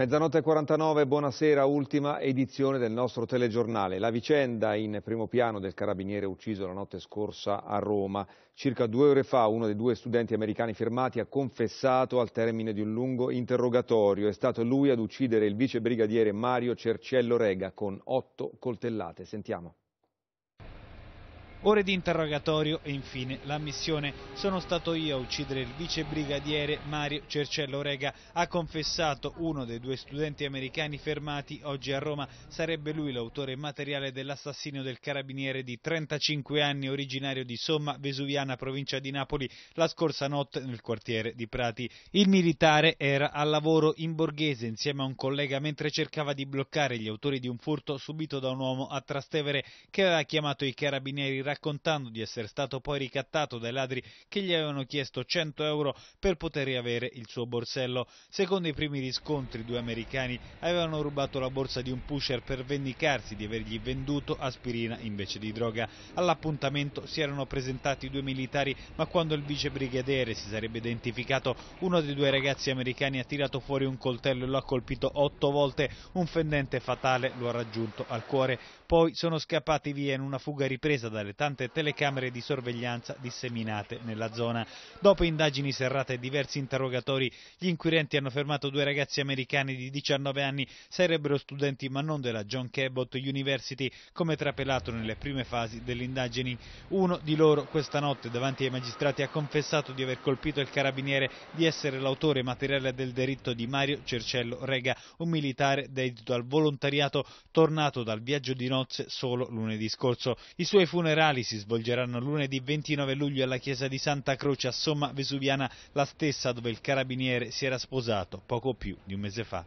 Mezzanotte 49, buonasera, ultima edizione del nostro telegiornale. La vicenda in primo piano del carabiniere ucciso la notte scorsa a Roma. Circa due ore fa uno dei due studenti americani firmati ha confessato al termine di un lungo interrogatorio. È stato lui ad uccidere il vicebrigadiere Mario Cercello Rega con otto coltellate. Sentiamo ore di interrogatorio e infine la missione. Sono stato io a uccidere il vicebrigadiere Mario Cercello Rega, ha confessato uno dei due studenti americani fermati oggi a Roma. Sarebbe lui l'autore materiale dell'assassinio del carabiniere di 35 anni originario di Somma Vesuviana, provincia di Napoli, la scorsa notte nel quartiere di Prati. Il militare era al lavoro in borghese insieme a un collega mentre cercava di bloccare gli autori di un furto subito da un uomo a Trastevere che aveva chiamato i carabinieri raccontando di essere stato poi ricattato dai ladri che gli avevano chiesto 100 euro per poter riavere il suo borsello. Secondo i primi riscontri, due americani avevano rubato la borsa di un pusher per vendicarsi di avergli venduto aspirina invece di droga. All'appuntamento si erano presentati due militari, ma quando il vicebrigadiere si sarebbe identificato, uno dei due ragazzi americani ha tirato fuori un coltello e lo ha colpito otto volte, un fendente fatale lo ha raggiunto al cuore. Poi sono scappati via in una fuga ripresa dalle tante telecamere di sorveglianza disseminate nella zona. Dopo indagini serrate e diversi interrogatori, gli inquirenti hanno fermato due ragazzi americani di 19 anni, sarebbero studenti ma non della John Cabot University, come trapelato nelle prime fasi delle indagini. Uno di loro questa notte davanti ai magistrati ha confessato di aver colpito il carabiniere, di essere l'autore materiale del delitto di Mario Cercello Rega, un militare dedito al volontariato tornato dal viaggio di nozze solo lunedì scorso. I suoi funerali finali si svolgeranno lunedì 29 luglio alla chiesa di Santa Croce a Somma Vesuviana, la stessa dove il carabiniere si era sposato poco più di un mese fa.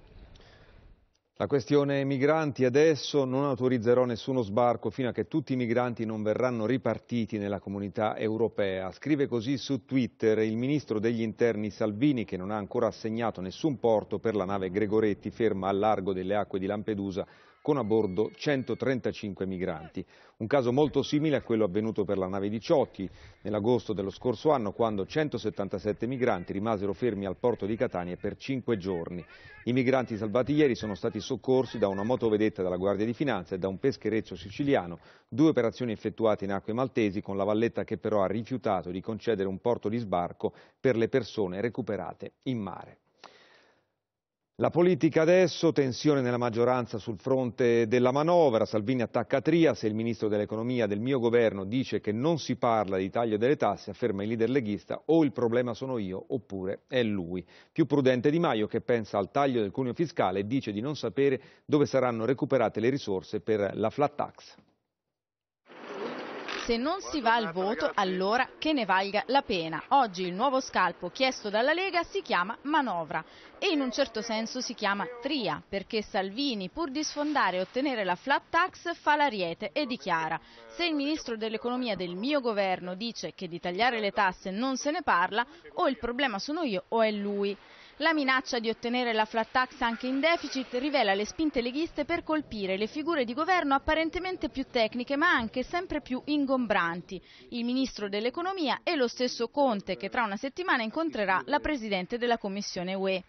La questione migranti adesso non autorizzerò nessuno sbarco fino a che tutti i migranti non verranno ripartiti nella comunità europea. Scrive così su Twitter il ministro degli interni Salvini che non ha ancora assegnato nessun porto per la nave Gregoretti ferma al largo delle acque di Lampedusa con a bordo 135 migranti. Un caso molto simile a quello avvenuto per la nave di Ciocchi nell'agosto dello scorso anno, quando 177 migranti rimasero fermi al porto di Catania per 5 giorni. I migranti salvati ieri sono stati soccorsi da una motovedetta della Guardia di Finanza e da un peschereccio siciliano, due operazioni effettuate in acque maltesi con la valletta che però ha rifiutato di concedere un porto di sbarco per le persone recuperate in mare. La politica adesso, tensione nella maggioranza sul fronte della manovra, Salvini attacca Trias e il ministro dell'economia del mio governo dice che non si parla di taglio delle tasse, afferma il leader leghista, o il problema sono io oppure è lui. Più prudente Di Maio che pensa al taglio del cuneo fiscale e dice di non sapere dove saranno recuperate le risorse per la flat tax se non si va al voto allora che ne valga la pena. Oggi il nuovo scalpo chiesto dalla Lega si chiama manovra e in un certo senso si chiama tria perché Salvini pur di sfondare e ottenere la flat tax fa l'ariete e dichiara se il ministro dell'economia del mio governo dice che di tagliare le tasse non se ne parla o il problema sono io o è lui. La minaccia di ottenere la flat tax anche in deficit rivela le spinte leghiste per colpire le figure di governo apparentemente più tecniche ma anche sempre più ingombranti, il ministro dell'economia e lo stesso Conte che tra una settimana incontrerà la presidente della Commissione UE.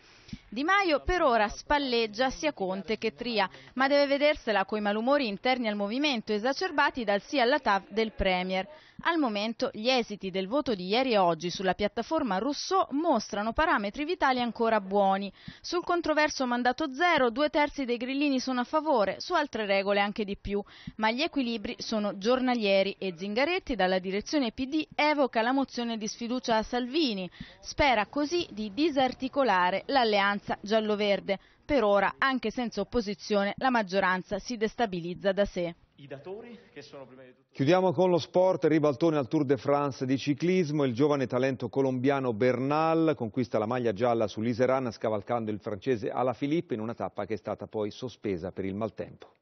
Di Maio per ora spalleggia sia Conte che Tria, ma deve vedersela coi malumori interni al movimento esacerbati dal sì alla TAV del Premier. Al momento gli esiti del voto di ieri e oggi sulla piattaforma Rousseau mostrano parametri vitali ancora buoni. Sul controverso mandato zero due terzi dei grillini sono a favore, su altre regole anche di più, ma gli equilibri sono giornalieri e Zingaretti dalla direzione PD evoca la mozione di sfiducia a Salvini. Spera così di disarticolare l'alleanza maggioranza giallo-verde. Per ora, anche senza opposizione, la maggioranza si destabilizza da sé. Chiudiamo con lo sport, ribaltone al Tour de France di ciclismo, il giovane talento colombiano Bernal conquista la maglia gialla sull'Iseran scavalcando il francese Alaphilippe in una tappa che è stata poi sospesa per il maltempo.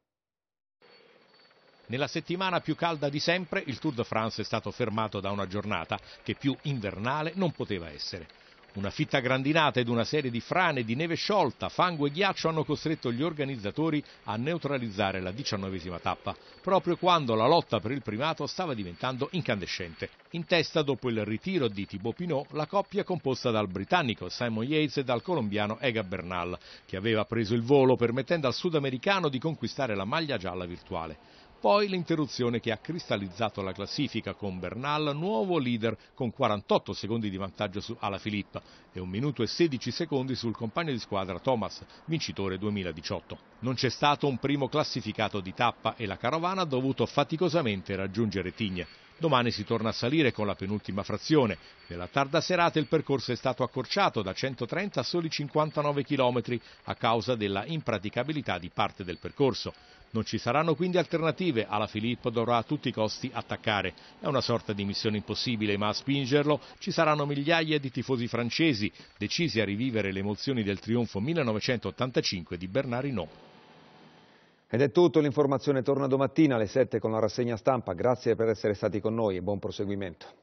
Nella settimana più calda di sempre il Tour de France è stato fermato da una giornata che più invernale non poteva essere. Una fitta grandinata ed una serie di frane di neve sciolta, fango e ghiaccio hanno costretto gli organizzatori a neutralizzare la diciannovesima tappa, proprio quando la lotta per il primato stava diventando incandescente. In testa, dopo il ritiro di Thibaut Pinot, la coppia composta dal britannico Simon Yates e dal colombiano Ega Bernal, che aveva preso il volo permettendo al sudamericano di conquistare la maglia gialla virtuale. Poi l'interruzione che ha cristallizzato la classifica con Bernal, nuovo leader con 48 secondi di vantaggio su Alaphilippe e 1 minuto e 16 secondi sul compagno di squadra Thomas, vincitore 2018. Non c'è stato un primo classificato di tappa e la carovana ha dovuto faticosamente raggiungere Tigne. Domani si torna a salire con la penultima frazione. Nella tarda serata il percorso è stato accorciato da 130 a soli 59 km a causa della impraticabilità di parte del percorso. Non ci saranno quindi alternative, alla Filippo dovrà a tutti i costi attaccare. È una sorta di missione impossibile, ma a spingerlo ci saranno migliaia di tifosi francesi, decisi a rivivere le emozioni del trionfo 1985 di Bernard Hinault. Ed è tutto, l'informazione torna domattina alle 7 con la rassegna stampa. Grazie per essere stati con noi e buon proseguimento.